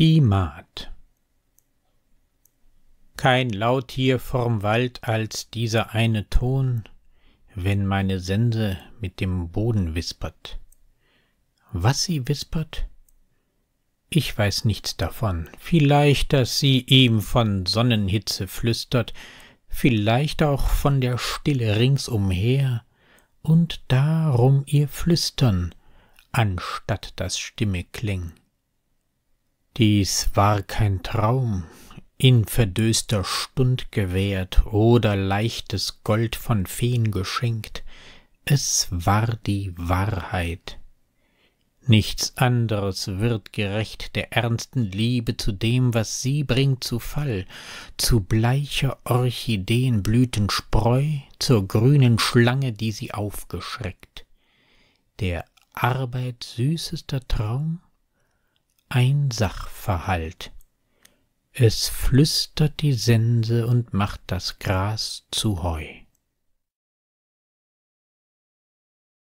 Die Maat Kein Laut hier vorm Wald als dieser eine Ton, wenn meine Sense mit dem Boden wispert. Was sie wispert? Ich weiß nichts davon. Vielleicht, dass sie ihm von Sonnenhitze flüstert, vielleicht auch von der Stille ringsumher und darum ihr Flüstern, anstatt das Stimme klingt. Dies war kein Traum, in verdöster Stund gewährt oder leichtes Gold von Feen geschenkt, es war die Wahrheit. Nichts anderes wird gerecht der ernsten Liebe zu dem, was sie bringt, zu Fall, zu bleicher Orchideenblüten Spreu, zur grünen Schlange, die sie aufgeschreckt. Der Arbeit süßester Traum? ein Sachverhalt. Es flüstert die Sense und macht das Gras zu Heu.